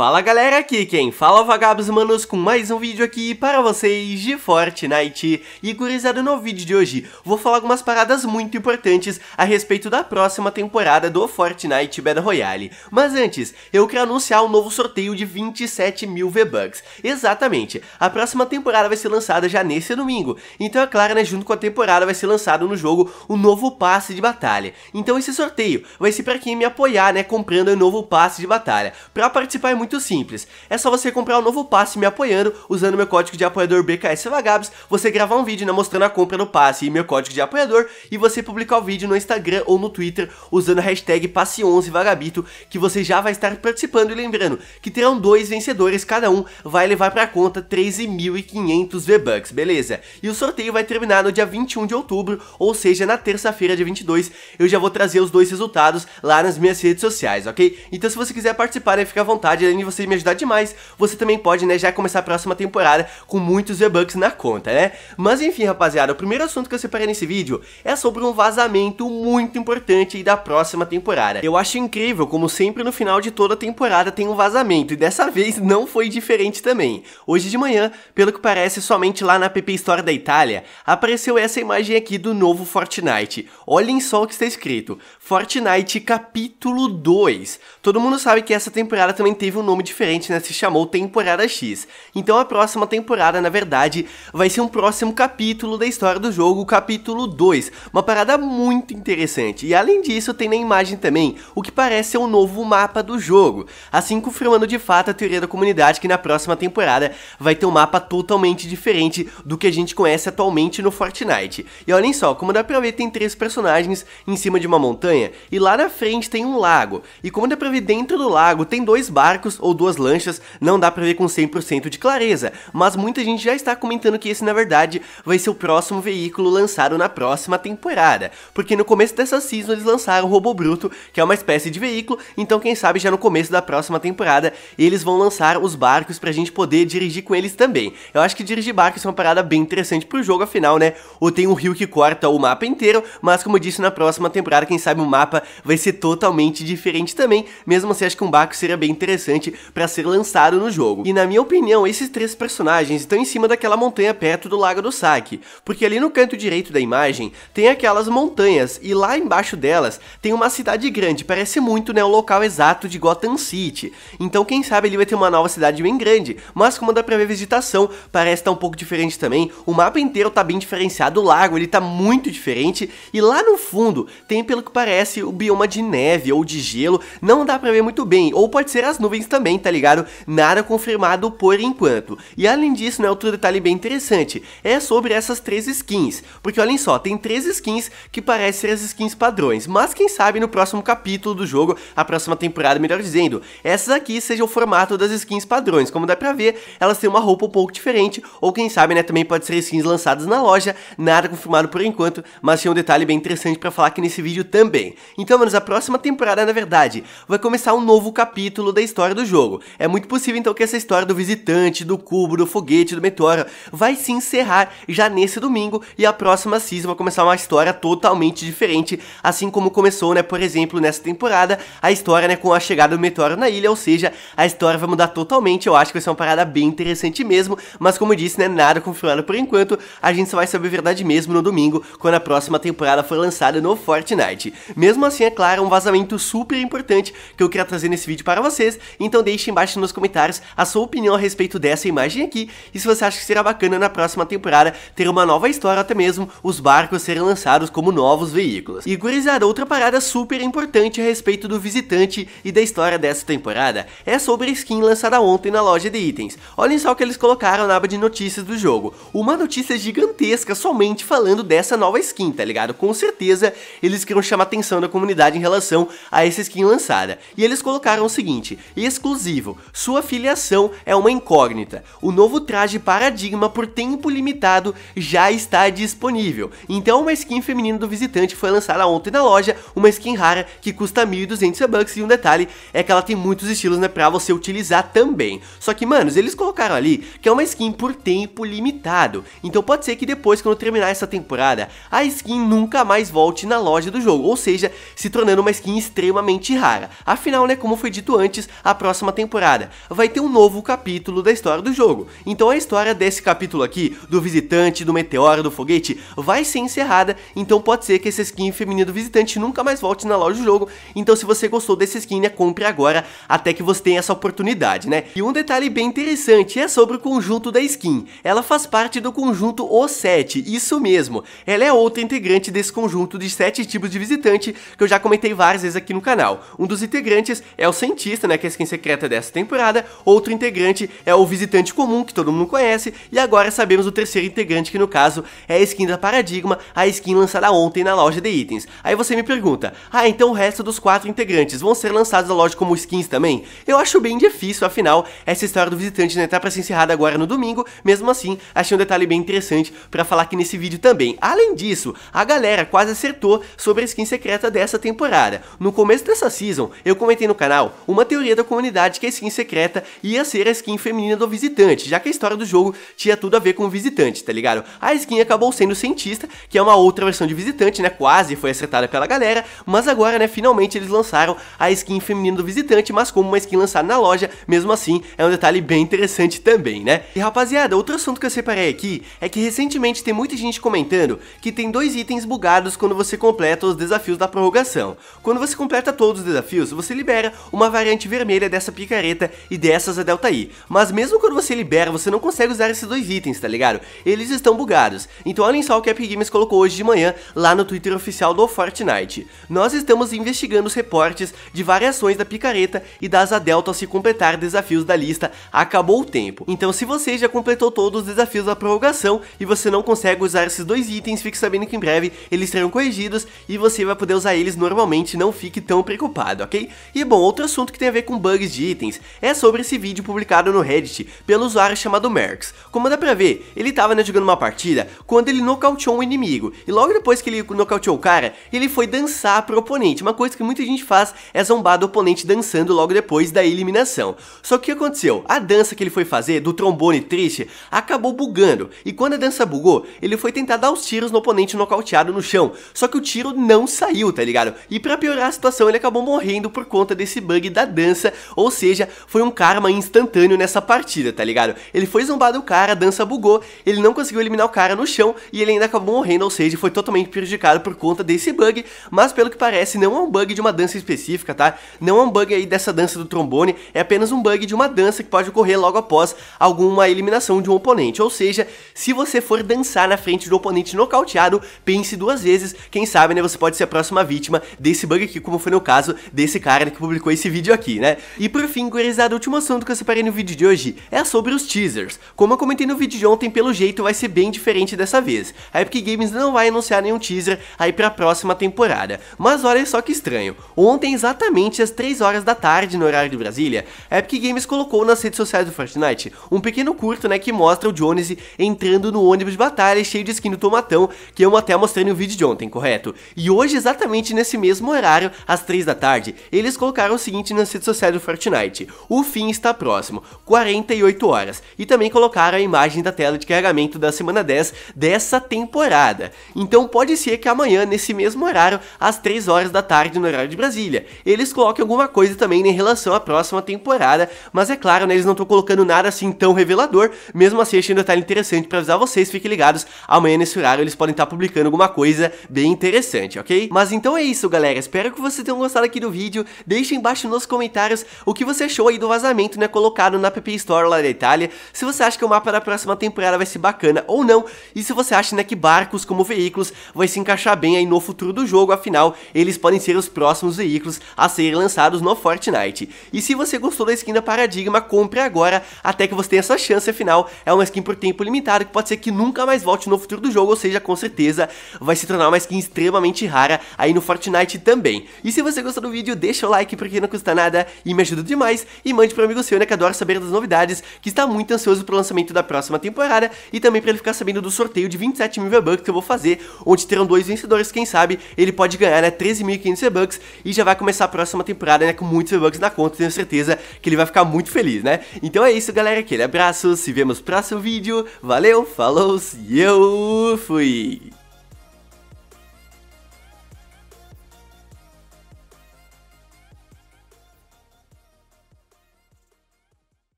Fala galera, aqui quem fala é Vagabos Manos com mais um vídeo aqui para vocês de Fortnite. E gurizada, no vídeo de hoje vou falar algumas paradas muito importantes a respeito da próxima temporada do Fortnite Battle Royale. Mas antes, eu quero anunciar um novo sorteio de 27 mil V-Bucks. Exatamente, a próxima temporada vai ser lançada já nesse domingo. Então é claro, né, junto com a temporada vai ser lançado no jogo o novo passe de batalha. Então esse sorteio vai ser para quem me apoiar, né, comprando o novo passe de batalha. Para participar é muito muito simples. É só você comprar o um novo passe me apoiando usando meu código de apoiador BKS Vagabos, você gravar um vídeo né, mostrando a compra do passe e meu código de apoiador e você publicar o vídeo no Instagram ou no Twitter usando a hashtag passe11vagabito que você já vai estar participando e lembrando que terão dois vencedores, cada um vai levar para conta 13.500 V-Bucks, beleza? E o sorteio vai terminar no dia 21 de outubro, ou seja, na terça-feira, dia 22, eu já vou trazer os dois resultados lá nas minhas redes sociais, ok? Então se você quiser participar, né, fica à vontade, você me ajudar demais, você também pode, né, já começar a próxima temporada com muitos V-Bucks na conta, né? Mas enfim, rapaziada, o primeiro assunto que eu separei nesse vídeo é sobre um vazamento muito importante da próxima temporada. Eu acho incrível como sempre no final de toda temporada tem um vazamento, e dessa vez não foi diferente também. Hoje de manhã, pelo que parece, somente lá na PP Store da Itália, apareceu essa imagem aqui do novo Fortnite. Olhem só o que está escrito, Fortnite Capítulo 2. Todo mundo sabe que essa temporada também teve um um nome diferente, né? Se chamou Temporada X. Então a próxima temporada, na verdade, vai ser um próximo capítulo da história do jogo, capítulo 2. Uma parada muito interessante. E além disso, tem na imagem também o que parece ser um novo mapa do jogo. Assim confirmando de fato a teoria da comunidade que na próxima temporada vai ter um mapa totalmente diferente do que a gente conhece atualmente no Fortnite. E olhem só, como dá pra ver, tem três personagens em cima de uma montanha e lá na frente tem um lago. E como dá pra ver, dentro do lago tem dois barcos barcos ou duas lanchas, não dá pra ver com 100% de clareza, mas muita gente já está comentando que esse na verdade vai ser o próximo veículo lançado na próxima temporada, porque no começo dessa season eles lançaram o Robô Bruto, que é uma espécie de veículo, então quem sabe já no começo da próxima temporada eles vão lançar os barcos pra gente poder dirigir com eles também. Eu acho que dirigir barcos é uma parada bem interessante pro jogo, afinal, né, ou tem um rio que corta o mapa inteiro, mas como eu disse, na próxima temporada, quem sabe o mapa vai ser totalmente diferente também, mesmo assim acho que um barco seria bem interessante para ser lançado no jogo. E na minha opinião, esses três personagens estão em cima daquela montanha perto do Lago do Saque, porque ali no canto direito da imagem tem aquelas montanhas e lá embaixo delas tem uma cidade grande, parece muito né, o local exato de Gotham City. Então quem sabe ele vai ter uma nova cidade bem grande, mas como dá pra ver a vegetação, parece estar tá um pouco diferente também, o mapa inteiro tá bem diferenciado, o lago ele tá muito diferente e lá no fundo tem pelo que parece o bioma de neve ou de gelo, não dá pra ver muito bem, ou pode ser as nuvens também, tá ligado? Nada confirmado por enquanto. E além disso, né, outro detalhe bem interessante é sobre essas três skins. Porque olhem só, tem três skins que parecem ser as skins padrões, mas quem sabe no próximo capítulo do jogo, a próxima temporada, melhor dizendo, essas aqui seja o formato das skins padrões. Como dá pra ver, elas têm uma roupa um pouco diferente, ou quem sabe, né, também pode ser skins lançadas na loja, nada confirmado por enquanto, mas tem um detalhe bem interessante pra falar aqui nesse vídeo também. Então, manos, a próxima temporada, na verdade, vai começar um novo capítulo da história do do jogo. É muito possível então que essa história do visitante, do cubo, do foguete, do meteoro vai se encerrar já nesse domingo e a próxima season vai começar uma história totalmente diferente, assim como começou, né, por exemplo, nessa temporada, a história, né, com a chegada do meteoro na ilha, ou seja, a história vai mudar totalmente, eu acho que vai ser uma parada bem interessante mesmo, mas como eu disse, né, nada confirmado por enquanto, a gente só vai saber a verdade mesmo no domingo, quando a próxima temporada for lançada no Fortnite. Mesmo assim, é claro, um vazamento super importante que eu queria trazer nesse vídeo para vocês, então então deixe embaixo nos comentários a sua opinião a respeito dessa imagem aqui e se você acha que será bacana na próxima temporada ter uma nova história até mesmo os barcos serem lançados como novos veículos. E gurizada, outra parada super importante a respeito do visitante e da história dessa temporada é sobre a skin lançada ontem na loja de itens. Olhem só o que eles colocaram na aba de notícias do jogo. Uma notícia gigantesca somente falando dessa nova skin, tá ligado? Com certeza eles queriam chamar a atenção da comunidade em relação a essa skin lançada. E eles colocaram o seguinte, esse exclusivo, sua filiação é uma incógnita. O novo traje paradigma por tempo limitado já está disponível. Então uma skin feminina do visitante foi lançada ontem na loja, uma skin rara que custa 1.200 bucks e um detalhe é que ela tem muitos estilos né, pra você utilizar também. Só que, manos, eles colocaram ali que é uma skin por tempo limitado. Então pode ser que depois, quando terminar essa temporada, a skin nunca mais volte na loja do jogo, ou seja, se tornando uma skin extremamente rara. Afinal, né, como foi dito antes, a próxima próxima temporada. Vai ter um novo capítulo da história do jogo. Então a história desse capítulo aqui, do visitante, do meteoro, do foguete, vai ser encerrada. Então pode ser que essa skin feminina do visitante nunca mais volte na loja do jogo. Então se você gostou dessa skin, né, compre agora, até que você tenha essa oportunidade, né? E um detalhe bem interessante é sobre o conjunto da skin. Ela faz parte do conjunto O7, isso mesmo. Ela é outra integrante desse conjunto de sete tipos de visitante, que eu já comentei várias vezes aqui no canal. Um dos integrantes é o cientista, né, que é a skin secreta dessa temporada, outro integrante é o visitante comum, que todo mundo conhece, e agora sabemos o terceiro integrante, que no caso é a skin da Paradigma, a skin lançada ontem na loja de itens. Aí você me pergunta, ah, então o resto dos quatro integrantes vão ser lançados na loja como skins também? Eu acho bem difícil, afinal, essa história do visitante né, tá pra ser encerrada agora no domingo, mesmo assim, achei um detalhe bem interessante para falar aqui nesse vídeo também. Além disso, a galera quase acertou sobre a skin secreta dessa temporada. No começo dessa season, eu comentei no canal uma teoria da comunidade unidade que a é skin secreta ia ser a skin feminina do visitante, já que a história do jogo tinha tudo a ver com o visitante, tá ligado? A skin acabou sendo cientista, que é uma outra versão de visitante, né? Quase foi acertada pela galera, mas agora, né, finalmente eles lançaram a skin feminina do visitante, mas como uma skin lançada na loja, mesmo assim, é um detalhe bem interessante também, né? E rapaziada, outro assunto que eu separei aqui é que recentemente tem muita gente comentando que tem dois itens bugados quando você completa os desafios da prorrogação. Quando você completa todos os desafios, você libera uma variante vermelha dessa picareta e dessas a é Delta I. Mas mesmo quando você libera, você não consegue usar esses dois itens, tá ligado? Eles estão bugados. Então olhem só o que a Epic Games colocou hoje de manhã lá no Twitter oficial do Fortnite. Nós estamos investigando os reportes de variações da picareta e das Adelta delta ao se completar desafios da lista. Acabou o tempo. Então se você já completou todos os desafios da prorrogação e você não consegue usar esses dois itens, fique sabendo que em breve eles serão corrigidos e você vai poder usar eles normalmente, não fique tão preocupado, ok? E bom, outro assunto que tem a ver com bugs de itens é sobre esse vídeo publicado no Reddit pelo usuário chamado Merx. Como dá pra ver, ele tava né, jogando uma partida quando ele nocauteou um inimigo, e logo depois que ele nocauteou o cara, ele foi dançar pro oponente, uma coisa que muita gente faz é zombar do oponente dançando logo depois da eliminação. Só que o que aconteceu? A dança que ele foi fazer, do trombone triste, acabou bugando, e quando a dança bugou, ele foi tentar dar os tiros no oponente nocauteado no chão, só que o tiro não saiu, tá ligado? E pra piorar a situação, ele acabou morrendo por conta desse bug da dança, ou seja, foi um karma instantâneo nessa partida, tá ligado? Ele foi zombar do cara, a dança bugou, ele não conseguiu eliminar o cara no chão e ele ainda acabou morrendo, ou seja, foi totalmente prejudicado por conta desse bug, mas pelo que parece não é um bug de uma dança específica, tá? Não é um bug aí dessa dança do trombone, é apenas um bug de uma dança que pode ocorrer logo após alguma eliminação de um oponente, ou seja, se você for dançar na frente do oponente nocauteado, pense duas vezes, quem sabe, né, você pode ser a próxima vítima desse bug aqui, como foi no caso desse cara que publicou esse vídeo aqui, né? E por fim, gurizada, o último assunto que eu separei no vídeo de hoje é sobre os teasers. Como eu comentei no vídeo de ontem, pelo jeito vai ser bem diferente dessa vez. A Epic Games não vai anunciar nenhum teaser aí pra próxima temporada. Mas olha só que estranho. Ontem, exatamente às 3 horas da tarde, no horário de Brasília, a Epic Games colocou nas redes sociais do Fortnite um pequeno curto, né, que mostra o Jones entrando no ônibus de batalha cheio de skin do tomatão, que eu até mostrei no vídeo de ontem, correto? E hoje, exatamente nesse mesmo horário, às 3 da tarde, eles colocaram o seguinte nas redes sociais do Fortnite Fortnite. O fim está próximo, 48 horas, e também colocaram a imagem da tela de carregamento da semana 10 dessa temporada. Então pode ser que amanhã, nesse mesmo horário, às 3 horas da tarde no horário de Brasília, eles coloquem alguma coisa também né, em relação à próxima temporada, mas é claro, né, eles não estão colocando nada assim tão revelador, mesmo assim achei um detalhe interessante para avisar vocês, fiquem ligados, amanhã nesse horário eles podem estar publicando alguma coisa bem interessante, ok? Mas então é isso, galera, espero que vocês tenham gostado aqui do vídeo, deixem embaixo nos comentários o que você achou aí do vazamento, né, colocado na PP Store lá da Itália, se você acha que o mapa da próxima temporada vai ser bacana ou não, e se você acha, né, que barcos como veículos vai se encaixar bem aí no futuro do jogo, afinal, eles podem ser os próximos veículos a serem lançados no Fortnite. E se você gostou da skin da Paradigma, compre agora, até que você tenha essa chance, afinal, é uma skin por tempo limitado, que pode ser que nunca mais volte no futuro do jogo, ou seja, com certeza vai se tornar uma skin extremamente rara aí no Fortnite também. E se você gostou do vídeo, deixa o like, porque não custa nada, e me ajuda demais e mande para o amigo seu, né, que adora saber das novidades, que está muito ansioso para o lançamento da próxima temporada e também para ele ficar sabendo do sorteio de 27 mil V-Bucks que eu vou fazer, onde terão dois vencedores, quem sabe ele pode ganhar, né, 13.500 V-Bucks e já vai começar a próxima temporada, né, com muitos V-Bucks na conta, tenho certeza que ele vai ficar muito feliz, né? Então é isso, galera, aquele abraço, se vemos no próximo vídeo, valeu, falou e eu fui!